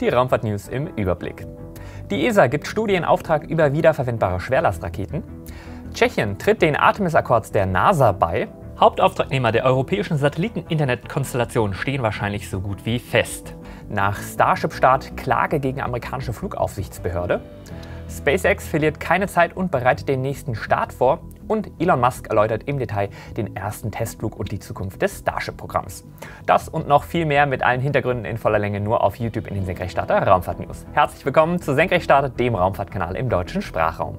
Die Raumfahrt-News im Überblick. Die ESA gibt Studienauftrag über wiederverwendbare Schwerlastraketen. Tschechien tritt den Artemis-Akkords der NASA bei. Hauptauftragnehmer der europäischen Satelliten-Internet-Konstellation stehen wahrscheinlich so gut wie fest. Nach Starship-Start Klage gegen amerikanische Flugaufsichtsbehörde. SpaceX verliert keine Zeit und bereitet den nächsten Start vor. Und Elon Musk erläutert im Detail den ersten Testflug und die Zukunft des Starship-Programms. Das und noch viel mehr mit allen Hintergründen in voller Länge nur auf YouTube in den Senkrechtstarter Raumfahrt News. Herzlich willkommen zu Senkrechtstarter, dem Raumfahrtkanal im deutschen Sprachraum.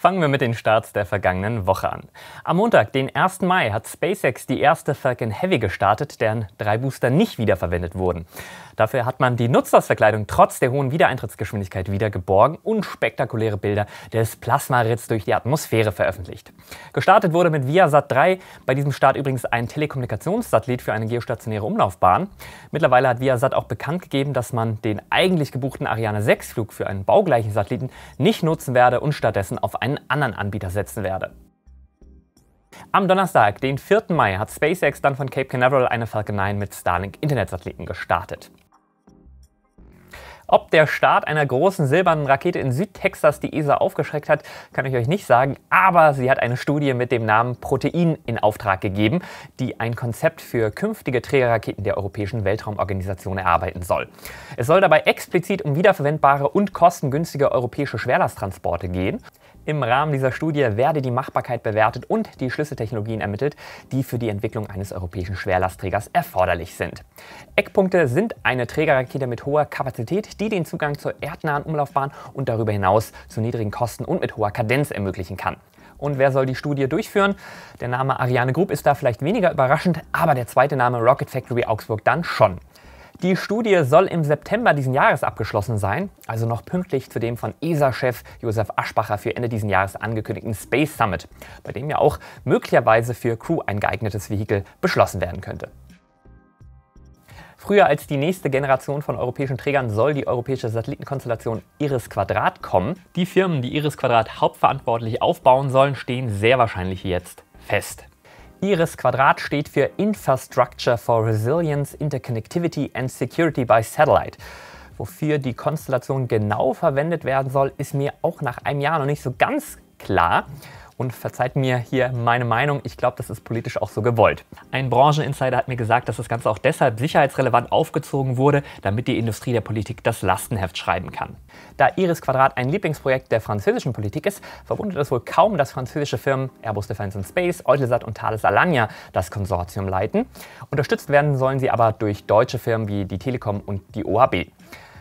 Fangen wir mit den Starts der vergangenen Woche an. Am Montag, den 1. Mai, hat SpaceX die erste Falcon Heavy gestartet, deren drei Booster nicht wiederverwendet wurden. Dafür hat man die Nutzlastverkleidung trotz der hohen Wiedereintrittsgeschwindigkeit wieder geborgen und spektakuläre Bilder des Plasmaritz durch die Atmosphäre veröffentlicht. Gestartet wurde mit Viasat 3, bei diesem Start übrigens ein Telekommunikationssatellit für eine geostationäre Umlaufbahn. Mittlerweile hat Viasat auch bekannt gegeben, dass man den eigentlich gebuchten Ariane 6-Flug für einen baugleichen Satelliten nicht nutzen werde und stattdessen auf einen einen anderen Anbieter setzen werde. Am Donnerstag, den 4. Mai, hat SpaceX dann von Cape Canaveral eine Falcon 9 mit Starlink Internetsatelliten gestartet. Ob der Start einer großen silbernen Rakete in Südtexas die ESA aufgeschreckt hat, kann ich euch nicht sagen, aber sie hat eine Studie mit dem Namen Protein in Auftrag gegeben, die ein Konzept für künftige Trägerraketen der Europäischen Weltraumorganisation erarbeiten soll. Es soll dabei explizit um wiederverwendbare und kostengünstige europäische Schwerlasttransporte gehen. Im Rahmen dieser Studie werde die Machbarkeit bewertet und die Schlüsseltechnologien ermittelt, die für die Entwicklung eines europäischen Schwerlastträgers erforderlich sind. Eckpunkte sind eine Trägerrakete mit hoher Kapazität, die den Zugang zur erdnahen Umlaufbahn und darüber hinaus zu niedrigen Kosten und mit hoher Kadenz ermöglichen kann. Und wer soll die Studie durchführen? Der Name Ariane Group ist da vielleicht weniger überraschend, aber der zweite Name Rocket Factory Augsburg dann schon. Die Studie soll im September diesen Jahres abgeschlossen sein, also noch pünktlich zu dem von ESA-Chef Josef Aschbacher für Ende diesen Jahres angekündigten Space Summit, bei dem ja auch möglicherweise für Crew ein geeignetes Vehikel beschlossen werden könnte. Früher als die nächste Generation von europäischen Trägern soll die europäische Satellitenkonstellation Iris Quadrat kommen. Die Firmen, die Iris Quadrat hauptverantwortlich aufbauen sollen, stehen sehr wahrscheinlich jetzt fest. IRIS Quadrat steht für Infrastructure for Resilience, Interconnectivity and Security by Satellite. Wofür die Konstellation genau verwendet werden soll, ist mir auch nach einem Jahr noch nicht so ganz klar und verzeiht mir hier meine Meinung, ich glaube, das ist politisch auch so gewollt. Ein Brancheninsider hat mir gesagt, dass das Ganze auch deshalb sicherheitsrelevant aufgezogen wurde, damit die Industrie der Politik das Lastenheft schreiben kann. Da Iris Quadrat ein Lieblingsprojekt der französischen Politik ist, verwundert es wohl kaum, dass französische Firmen Airbus Defence and Space, Eutelsat und Thales Alania das Konsortium leiten. Unterstützt werden sollen sie aber durch deutsche Firmen wie die Telekom und die OHB.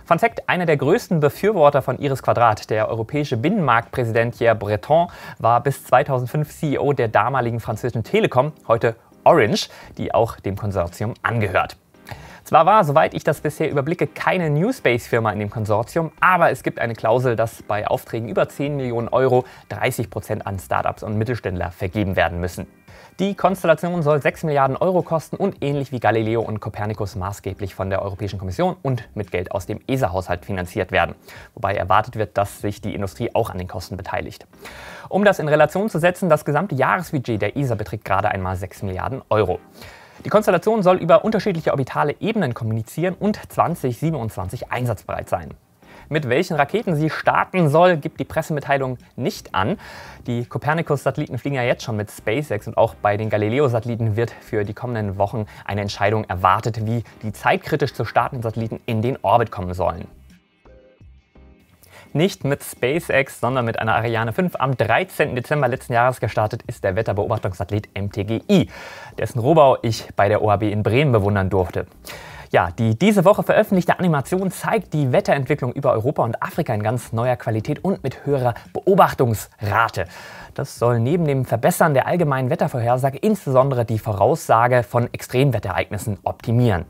Fun Fact, einer der größten Befürworter von Iris Quadrat, der europäische Binnenmarktpräsident Pierre Breton, war bis 2005 CEO der damaligen französischen Telekom, heute Orange, die auch dem Konsortium angehört. Zwar war, soweit ich das bisher überblicke, keine Newspace-Firma in dem Konsortium, aber es gibt eine Klausel, dass bei Aufträgen über 10 Millionen Euro 30 Prozent an Startups und Mittelständler vergeben werden müssen. Die Konstellation soll 6 Milliarden Euro kosten und ähnlich wie Galileo und Copernicus maßgeblich von der Europäischen Kommission und mit Geld aus dem ESA-Haushalt finanziert werden. Wobei erwartet wird, dass sich die Industrie auch an den Kosten beteiligt. Um das in Relation zu setzen, das gesamte Jahresbudget der ESA beträgt gerade einmal 6 Milliarden Euro. Die Konstellation soll über unterschiedliche orbitale Ebenen kommunizieren und 2027 einsatzbereit sein. Mit welchen Raketen sie starten soll, gibt die Pressemitteilung nicht an. Die Copernicus-Satelliten fliegen ja jetzt schon mit SpaceX und auch bei den Galileo-Satelliten wird für die kommenden Wochen eine Entscheidung erwartet, wie die zeitkritisch zu startenden Satelliten in den Orbit kommen sollen. Nicht mit SpaceX, sondern mit einer Ariane 5. Am 13. Dezember letzten Jahres gestartet ist der Wetterbeobachtungssatellit MTGI, dessen Rohbau ich bei der OAB in Bremen bewundern durfte. Ja, die diese Woche veröffentlichte Animation zeigt die Wetterentwicklung über Europa und Afrika in ganz neuer Qualität und mit höherer Beobachtungsrate. Das soll neben dem Verbessern der allgemeinen Wettervorhersage insbesondere die Voraussage von Extremwetterereignissen optimieren.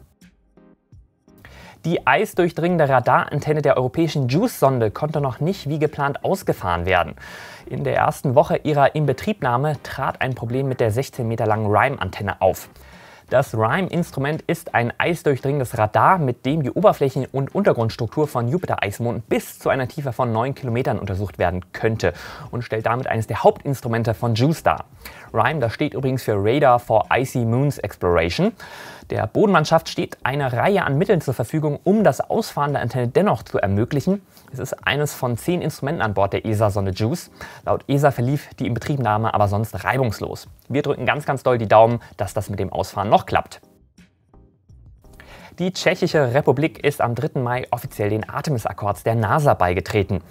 Die eisdurchdringende Radarantenne der europäischen JUICE-Sonde konnte noch nicht wie geplant ausgefahren werden. In der ersten Woche ihrer Inbetriebnahme trat ein Problem mit der 16 Meter langen RIME-Antenne auf. Das RIME-Instrument ist ein eisdurchdringendes Radar, mit dem die Oberflächen- und Untergrundstruktur von Jupiter-Eismonden bis zu einer Tiefe von 9 Kilometern untersucht werden könnte und stellt damit eines der Hauptinstrumente von JUICE dar. RIME, das steht übrigens für Radar for Icy Moons Exploration. Der Bodenmannschaft steht eine Reihe an Mitteln zur Verfügung, um das Ausfahren der Antenne dennoch zu ermöglichen. Es ist eines von zehn Instrumenten an Bord der ESA-Sonde JUICE. Laut ESA verlief die Inbetriebnahme aber sonst reibungslos. Wir drücken ganz, ganz doll die Daumen, dass das mit dem Ausfahren noch klappt. Die Tschechische Republik ist am 3. Mai offiziell den Artemis-Akkords der NASA beigetreten.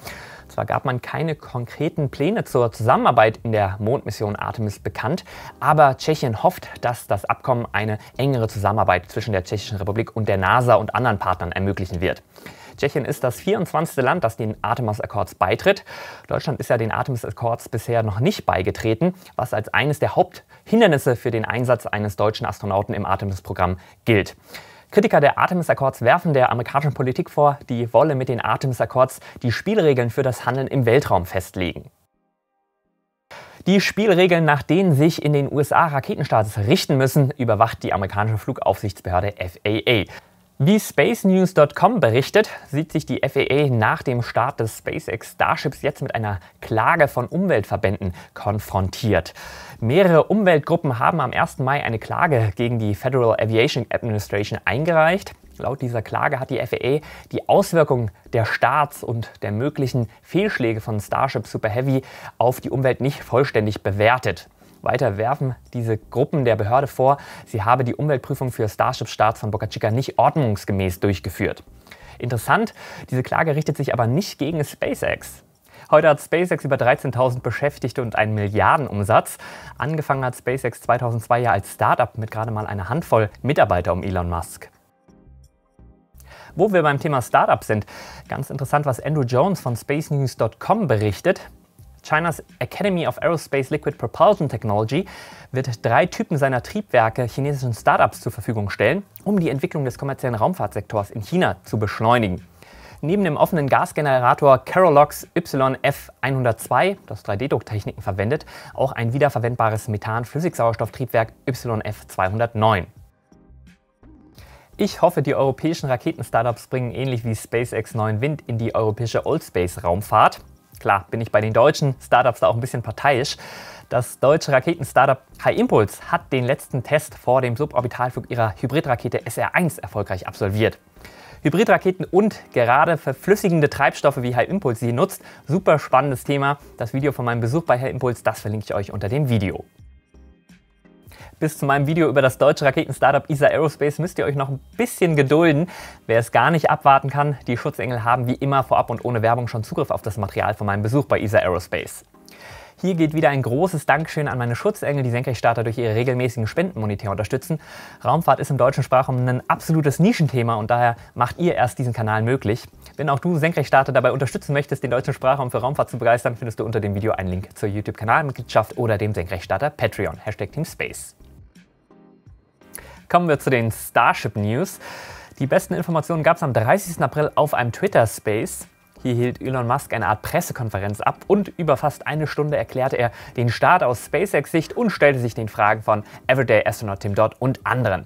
Zwar gab man keine konkreten Pläne zur Zusammenarbeit in der Mondmission Artemis bekannt, aber Tschechien hofft, dass das Abkommen eine engere Zusammenarbeit zwischen der Tschechischen Republik und der NASA und anderen Partnern ermöglichen wird. Tschechien ist das 24. Land, das den Artemis Accords beitritt. Deutschland ist ja den Artemis Accords bisher noch nicht beigetreten, was als eines der Haupthindernisse für den Einsatz eines deutschen Astronauten im Artemis-Programm gilt. Kritiker der Artemis Accords werfen der amerikanischen Politik vor, die wolle mit den Artemis Accords die Spielregeln für das Handeln im Weltraum festlegen. Die Spielregeln, nach denen sich in den USA Raketenstarts richten müssen, überwacht die amerikanische Flugaufsichtsbehörde FAA. Wie spacenews.com berichtet, sieht sich die FAA nach dem Start des SpaceX Starships jetzt mit einer Klage von Umweltverbänden konfrontiert. Mehrere Umweltgruppen haben am 1. Mai eine Klage gegen die Federal Aviation Administration eingereicht. Laut dieser Klage hat die FAA die Auswirkungen der Starts und der möglichen Fehlschläge von Starship Super Heavy auf die Umwelt nicht vollständig bewertet. Weiter werfen diese Gruppen der Behörde vor, sie habe die Umweltprüfung für starship starts von Boca Chica nicht ordnungsgemäß durchgeführt. Interessant, diese Klage richtet sich aber nicht gegen SpaceX. Heute hat SpaceX über 13.000 Beschäftigte und einen Milliardenumsatz. Angefangen hat SpaceX 2002 ja als Startup mit gerade mal einer Handvoll Mitarbeiter um Elon Musk. Wo wir beim Thema Startup sind, ganz interessant, was Andrew Jones von spacenews.com berichtet. Chinas Academy of Aerospace Liquid Propulsion Technology wird drei Typen seiner Triebwerke chinesischen Startups zur Verfügung stellen, um die Entwicklung des kommerziellen Raumfahrtsektors in China zu beschleunigen. Neben dem offenen Gasgenerator Carolox YF102, das 3D-Drucktechniken verwendet, auch ein wiederverwendbares Methan-Flüssigsauerstofftriebwerk YF209. Ich hoffe, die europäischen Raketen-Startups bringen ähnlich wie SpaceX neuen Wind in die europäische Old Space raumfahrt klar bin ich bei den deutschen Startups da auch ein bisschen parteiisch. Das deutsche Raketen-Startup High Impulse hat den letzten Test vor dem Suborbitalflug ihrer Hybridrakete SR1 erfolgreich absolviert. Hybridraketen und gerade verflüssigende Treibstoffe wie High Impulse sie nutzt. Super spannendes Thema. Das Video von meinem Besuch bei High Impulse, das verlinke ich euch unter dem Video bis zu meinem Video über das deutsche Raketen-Startup ESA Aerospace müsst ihr euch noch ein bisschen gedulden. Wer es gar nicht abwarten kann, die Schutzengel haben wie immer vorab und ohne Werbung schon Zugriff auf das Material von meinem Besuch bei ESA Aerospace. Hier geht wieder ein großes Dankeschön an meine Schutzengel, die Senkrechtstarter durch ihre regelmäßigen Spenden monetär unterstützen. Raumfahrt ist im deutschen Sprachraum ein absolutes Nischenthema und daher macht ihr erst diesen Kanal möglich. Wenn auch du Senkrechtstarter dabei unterstützen möchtest, den deutschen Sprachraum für Raumfahrt zu begeistern, findest du unter dem Video einen Link zur YouTube-Kanalmitgliedschaft oder dem Senkrechtstarter Patreon. Hashtag Team Space. Kommen wir zu den Starship News. Die besten Informationen gab es am 30. April auf einem Twitter-Space. Hier hielt Elon Musk eine Art Pressekonferenz ab und über fast eine Stunde erklärte er den Start aus SpaceX-Sicht und stellte sich den Fragen von Everyday Astronaut Tim Dodd und anderen.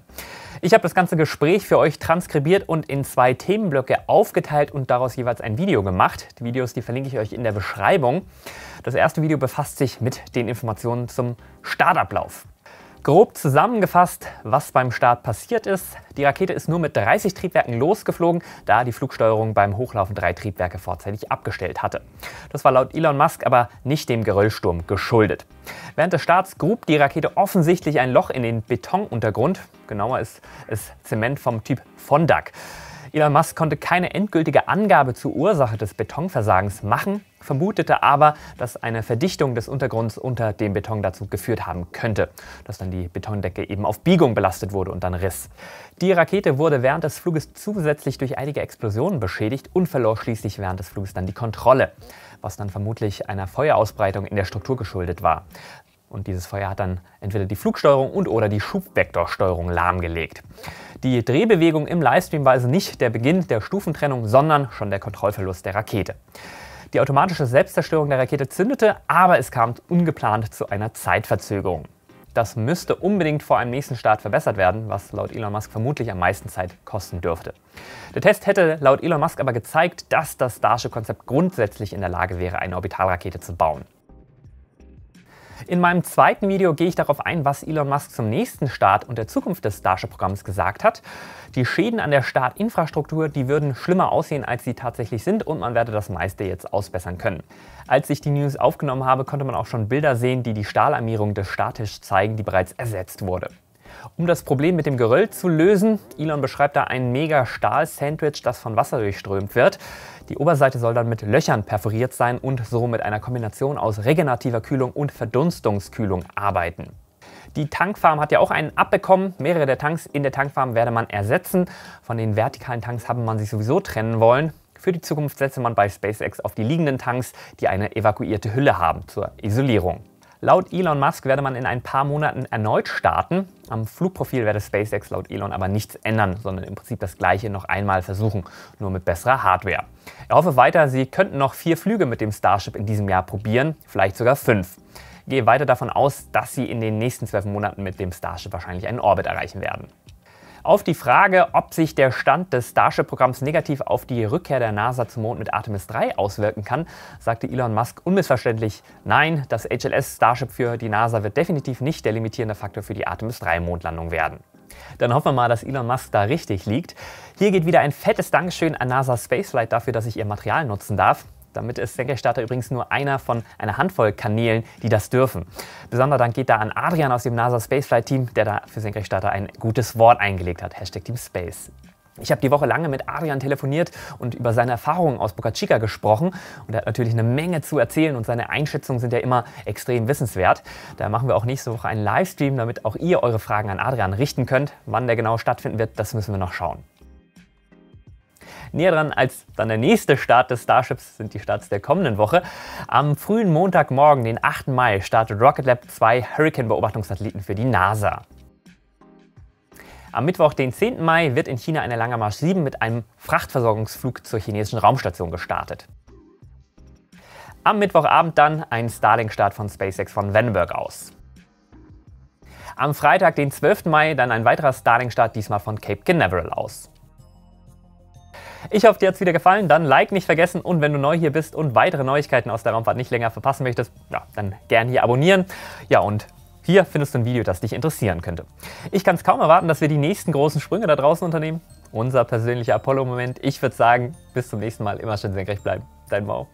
Ich habe das ganze Gespräch für euch transkribiert und in zwei Themenblöcke aufgeteilt und daraus jeweils ein Video gemacht. Die Videos, die verlinke ich euch in der Beschreibung. Das erste Video befasst sich mit den Informationen zum Startablauf. Grob zusammengefasst, was beim Start passiert ist. Die Rakete ist nur mit 30 Triebwerken losgeflogen, da die Flugsteuerung beim Hochlaufen drei Triebwerke vorzeitig abgestellt hatte. Das war laut Elon Musk aber nicht dem Geröllsturm geschuldet. Während des Starts grub die Rakete offensichtlich ein Loch in den Betonuntergrund. Genauer ist es Zement vom Typ Fondak. Elon Musk konnte keine endgültige Angabe zur Ursache des Betonversagens machen, vermutete aber, dass eine Verdichtung des Untergrunds unter dem Beton dazu geführt haben könnte, dass dann die Betondecke eben auf Biegung belastet wurde und dann riss. Die Rakete wurde während des Fluges zusätzlich durch einige Explosionen beschädigt und verlor schließlich während des Fluges dann die Kontrolle, was dann vermutlich einer Feuerausbreitung in der Struktur geschuldet war. Und dieses Feuer hat dann entweder die Flugsteuerung und oder die Schubvektorsteuerung lahmgelegt. Die Drehbewegung im Livestream war also nicht der Beginn der Stufentrennung, sondern schon der Kontrollverlust der Rakete. Die automatische Selbstzerstörung der Rakete zündete, aber es kam ungeplant zu einer Zeitverzögerung. Das müsste unbedingt vor einem nächsten Start verbessert werden, was laut Elon Musk vermutlich am meisten Zeit kosten dürfte. Der Test hätte laut Elon Musk aber gezeigt, dass das Starship-Konzept grundsätzlich in der Lage wäre, eine Orbitalrakete zu bauen. In meinem zweiten Video gehe ich darauf ein, was Elon Musk zum nächsten Start und der Zukunft des Starship-Programms gesagt hat. Die Schäden an der Startinfrastruktur, die würden schlimmer aussehen, als sie tatsächlich sind und man werde das meiste jetzt ausbessern können. Als ich die News aufgenommen habe, konnte man auch schon Bilder sehen, die die Stahlarmierung des Starttischs zeigen, die bereits ersetzt wurde. Um das Problem mit dem Geröll zu lösen, Elon beschreibt da ein mega Stahl-Sandwich, das von Wasser durchströmt wird. Die Oberseite soll dann mit Löchern perforiert sein und so mit einer Kombination aus regenerativer Kühlung und Verdunstungskühlung arbeiten. Die Tankfarm hat ja auch einen abbekommen. Mehrere der Tanks in der Tankfarm werde man ersetzen. Von den vertikalen Tanks haben man sich sowieso trennen wollen. Für die Zukunft setze man bei SpaceX auf die liegenden Tanks, die eine evakuierte Hülle haben zur Isolierung. Laut Elon Musk werde man in ein paar Monaten erneut starten. Am Flugprofil werde SpaceX laut Elon aber nichts ändern, sondern im Prinzip das gleiche noch einmal versuchen, nur mit besserer Hardware. Er hoffe weiter, sie könnten noch vier Flüge mit dem Starship in diesem Jahr probieren, vielleicht sogar fünf. Ich gehe weiter davon aus, dass sie in den nächsten zwölf Monaten mit dem Starship wahrscheinlich einen Orbit erreichen werden. Auf die Frage, ob sich der Stand des Starship-Programms negativ auf die Rückkehr der NASA zum Mond mit Artemis 3 auswirken kann, sagte Elon Musk unmissverständlich, nein, das HLS Starship für die NASA wird definitiv nicht der limitierende Faktor für die Artemis 3 Mondlandung werden. Dann hoffen wir mal, dass Elon Musk da richtig liegt. Hier geht wieder ein fettes Dankeschön an NASA Spaceflight dafür, dass ich ihr Material nutzen darf. Damit ist Senkrechtstarter übrigens nur einer von einer Handvoll Kanälen, die das dürfen. Besonderer Dank geht da an Adrian aus dem NASA Spaceflight Team, der da für Senkrechtstarter ein gutes Wort eingelegt hat. Hashtag Team Space. Ich habe die Woche lange mit Adrian telefoniert und über seine Erfahrungen aus Boca Chica gesprochen. Und er hat natürlich eine Menge zu erzählen und seine Einschätzungen sind ja immer extrem wissenswert. Da machen wir auch nächste Woche einen Livestream, damit auch ihr eure Fragen an Adrian richten könnt. Wann der genau stattfinden wird, das müssen wir noch schauen. Näher dran als dann der nächste Start des Starships sind die Starts der kommenden Woche. Am frühen Montagmorgen, den 8. Mai, startet Rocket Lab zwei Hurricane-Beobachtungssatelliten für die NASA. Am Mittwoch, den 10. Mai, wird in China eine Langer Marsch 7 mit einem Frachtversorgungsflug zur chinesischen Raumstation gestartet. Am Mittwochabend dann ein Starlink-Start von SpaceX von Vandenberg aus. Am Freitag, den 12. Mai, dann ein weiterer Starlink-Start, diesmal von Cape Canaveral aus. Ich hoffe, dir hat es wieder gefallen. Dann Like nicht vergessen und wenn du neu hier bist und weitere Neuigkeiten aus der Raumfahrt nicht länger verpassen möchtest, ja, dann gern hier abonnieren. Ja, und hier findest du ein Video, das dich interessieren könnte. Ich kann es kaum erwarten, dass wir die nächsten großen Sprünge da draußen unternehmen. Unser persönlicher Apollo-Moment. Ich würde sagen, bis zum nächsten Mal. Immer schön senkrecht bleiben. Dein Mau.